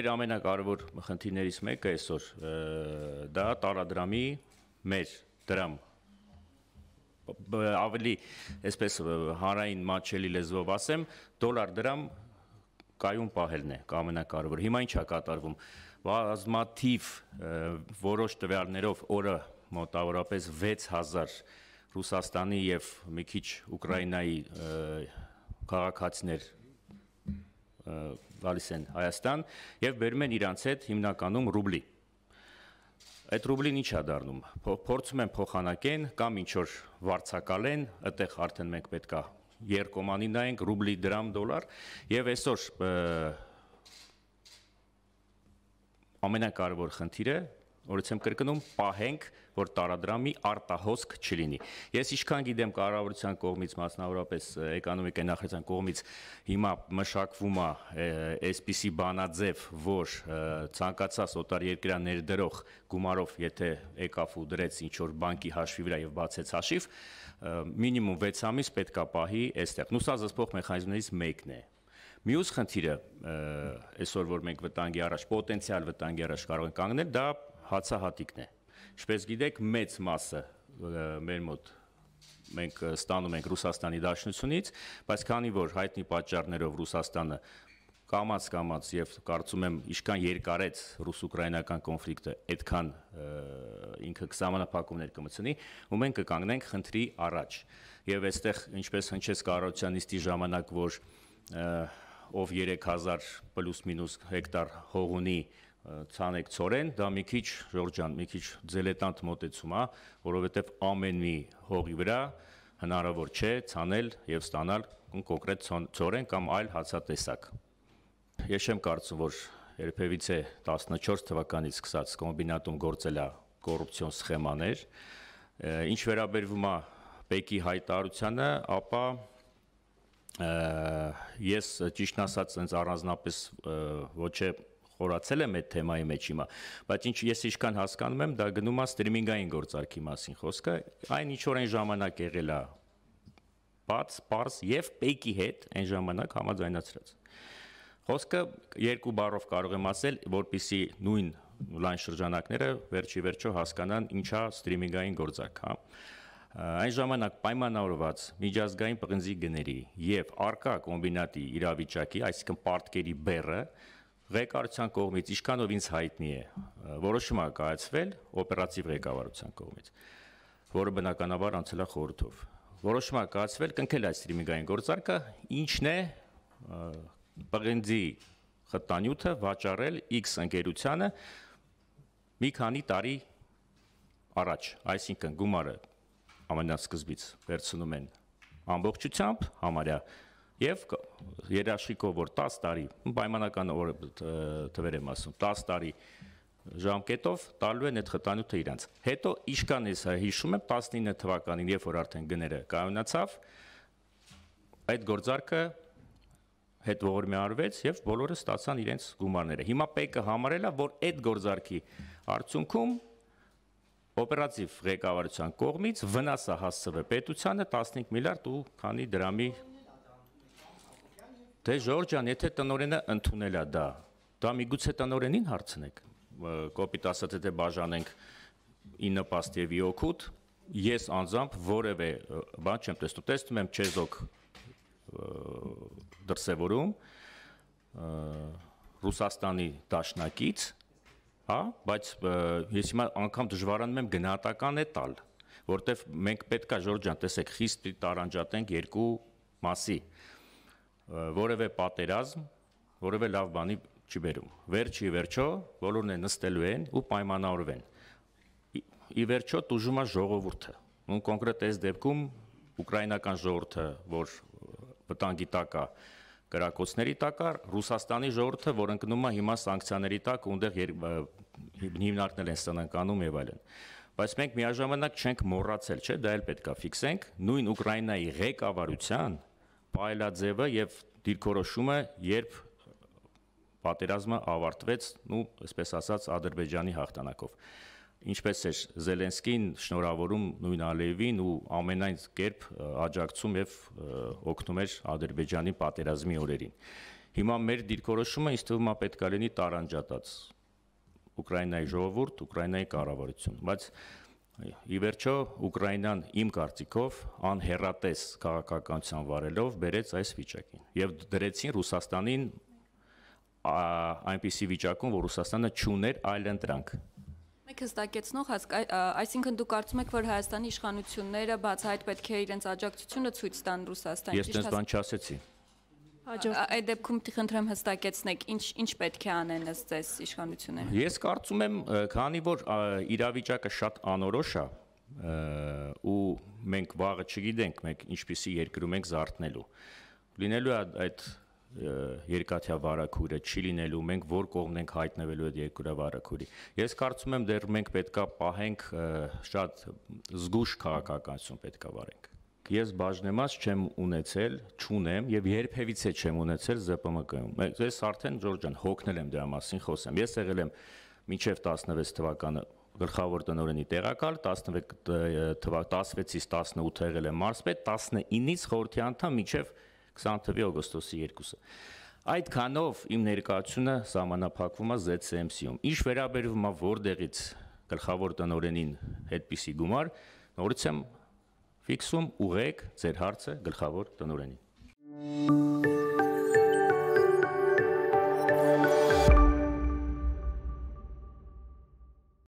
մեր ամենակարևոր խնդիրներից մեկը այսօր դա տարադրամի մեր դրամ ավելի այսպես հանրային մաչելի լեզվով ասեմ, դոլար դրամ կայուն պահելն է ամենակարևորը։ Հիմա ի՞նչ է կատարվում։ Բազմաթիվ որոշ տվյալներով օրը մոտավորապես 6000 Ռուսաստանի եւ մի քիչ Ուկրաինայի քաղաքացիներ գալիս են Հայաստան եւ բերում են իրանց հետ հիմնականում ռուբլի։ Այդ ռուբլին ի՞նչ է դառնում։ Փորձում են փոխանակեն կամ ինչ որ վարձակալեն, այդտեղ արդեն մենք պետքա երկոմանի նայենք ռուբլի, դրամ, դոլար եւ այսօր ամենակարևոր խնդիրը որից եմ կրկնում, պահենք, որ տարադրամի արտահոսք չլինի։ Ես ինչքան գիտեմ կառավարության կողմից, մասնավորապես էկոնոմիկայի նախարարության կողմից հիմա մշակվում է այսպիսի բանաձև, որ ցանկացած օտար երկրա ներդրող գումարով, եթե եկավ ու դրեց ինչ որ բանկի հաշվի վրա եւ բացեց հաշիվ, մինիմում 6 ամիս պետքա պահի այստեղ։ Նուսա զսպող մեխանիզմներից մեկն է Մյուս խնդիրը այսօր որ մենք վտանգի առաջ, պոտենցիալ վտանգի առաջ կարող ենք կանգնել, դա հացահատիկն է։ Ինչպես գիտեք, մեծ մասը մեր մոտ մենք ստանում ենք Ռուսաստանի Դաշնությունից, բայց քանի որ հայտնի պատճառներով Ռուսաստանը կամած-կամած եւ կարծում եմ իշքան երկարեց ռուս-ուկրաինական կոնֆլիկտը, այդքան ինքը ժամանակապակումներ կմցնի, ու մենք կկանգնենք խնդրի առաջ։ Եվ այստեղ ինչպես հնչեց Կարոչյանիստի ժամանակ, որ ով 3000 պլյուս մինուս հեկտար հող ունի, ցանեկցորեն դա մի քիչ Ժորջան, մի քիչ ձելետանտ մոտեցում է, որովհետև ամեն մի հողի վրա հնարավոր չէ ցանել եւ ստանալ կոնկրետ ծորեն կամ այլ հացատեսակ։ Ես չեմ կարծում, որ երբևիցե 14 թվականից սկսած կոմբինատում գործել է կոռուպցիոն սխեմաներ։ Ինչ վերաբերվում է ՊԵԿ-ի հայտարարությանը, ապա ես ճիշտ ասած, առանձնապես ոչ է խորացել եմ այդ թեմայի մեջ հիմա, բայց ինչ ես ինչքան հասկանում եմ, դա գնում է սթրիմինգային գործարքի մասին խոսքը, այն ինչ որ այն ժամանակ եղել է բաց, պարս եւ պեյքի հետ այն ժամանակ համաձայնացրած։ Խոսքը երկու բառով կարող եմ ասել, որpիսի նույն լայն շրջանակները վերջի վերջո հասկանան ինչա սթրիմինգային գործարք, հա։ Այն ժամանակ պայմանավորված միջազգային պղնձի գների եւ արկա կոմբինատի իրավիճակի, այսինքն պարտքերի բեռը ղեկավարության կողմից իշքանով ինձ հայտնի է որոշում է կայացվել օպերատիվ ղեկավարության կողմից, որը բնականաբար անցել է խորհրդով։ Որոշում է կայացվել կնքել այս ստրիմինգային գործարքը, ինչն է բղենձի խտանյութը վաճառել X ընկերությանը մի քանի տարի առաջ, այսինքն գումարը ամենասկզբից վերցնում են ամբողջությամբ, համարյա Եվ երաշխիքով որ 10 տարի, պայմանական օրը թվեր եմ ասում, 10 տարի ժամկետով տալու են այդ խտանյութը իրանց։ Հետո իշքան ես հիշում եմ 19 թվականին, երբ որ արդեն գները կայունացավ, այդ գործարքը հետ ողորմի արվեց եւ բոլորը ստացան իրենց գումարները։ Հիմա ՊԵԿ-ը համարել է, որ այդ գործարքի արդյունքում օպերատիվ ղեկավարության կողմից վնասը հասցվել պետությանը 15 միլիարդ ու քանի դրամի Դե Ժորժ ջան, եթե տնորենը ընդունել է դա, դա միգուցե տնորենին հարցնեք։ Կոպիտ ասած, եթե բաժանենք 9 պաստ եւ 7 օգուտ, ես անձամբ որևէ բան չեմ տեսնում։ Տեսնում եմ չեզոք դրսևորում Ռուսաստանի դաշնակից, հա, բայց ես հիմա անգամ դժվարանում եմ գնահատական է տալ, որտեվ մենք պետքա Ժորժ ջան, տեսեք, խիստ տարանջատենք երկու մասի որևէ պատերազմ, որևէ լավ բանի չի բերում։ Վերջի վերջո բոլորն են նստելու են ու պայմանավորվեն։ Ի, ի վերջո դժում է ժողովուրդը։ Ուն կոնկրետ այս դեպքում ուկրաինական ժողովուրդը, որ վտանգի տակ է, կրակոցների տակ է, Ռուսաստանի ժողովուրդը, որ ընկնում է հիմա սանկցիաների տակ, ունտեղ հիմնարկներ են սնանկանում եւ այլն։ Բայց մենք միաժամանակ չենք մոռացել, չէ՞, դա էլ պետքա ֆիքսենք, նույն Ուկրաինայի ղեկավարության պայլաձևը եւ դիրքորոշումը, երբ պատերազմը ավարտվեց, ու այսպես ասած Ադրբեջանի հաղթանակով։ Ինչպես էր Զելենսկին շնորհավորում նույն Ալիևին ու ամենայն կերպ աջակցում եւ օգնում էր Ադրբեջանի պատերազմի օրերին։ Հիմա մեր դիրքորոշումը ինձ թվում է պետք է լինի տարանջատած Ուկրաինայի ժողովուրդ, Ուկրաինայի կառավարություն, բայց Ի վերջո Ուկրաինան իմ կարծիքով անհերատես քաղաքականության վարելով բերեց այս վիճակին եւ դրեցին Ռուսաստանին այնպիսի վիճակում, որ Ռուսաստանը չուներ այլ ընտրանք։ Մեկ հստակեցնող, այսինքն դու կարծում եք, որ Հայաստանի իշխանությունները բացահայտ պետք է իրենց աջակցությունը ցույց տան Ռուսաստանին։ Ես դες բան չասեցի։ Ա Այդ դեպքում խնդրեմ հստակեցնեք, ինչ ինչ պետք է անեն ըստ ձեզ իշխանությունները։ Ես կարծում եմ, քանի որ իրավիճակը շատ անորոշ է, ու մենք վաղը չգիտենք, մենք ինչպիսի երկրում ենք զարթնելու։ Լինելու է այդ երկաթյա վարակուրը, չի լինելու, մենք որ կողմն ենք հայտնվելու այդ երկուրա վարակուրի։ Ես կարծում եմ դեռ մենք պետքա պահենք շատ զգուշ քաղաքականություն պետքա վարենք ես բաժնեմաց չեմ ունեցել, չունեմ եւ երբևիցե չեմ ունեցել ԶՊՄԿ-ում։ Ես արդեն Ժորժ ջան հոգնել եմ դրա մասին խոսեմ։ Ես եղել եմ մինչև 16 թվականը գլխավոր տնօրենի տեղակալ 16 թվա 16-ից 18 եղել է մարզպետ 19-ից խորհրդի անդամ մինչև 20 թվի օգոստոսի 2-ը Այդ քանով իմ ներկայությունը համանապակվում է ZSM-սիում։ Ինչ վերաբերվում է որտեղից գլխավոր տնօրենին այդպիսի գումար, նորից եմ Ֆիքսում ուղեք ձեր հարցը գլխավոր տնօրենին։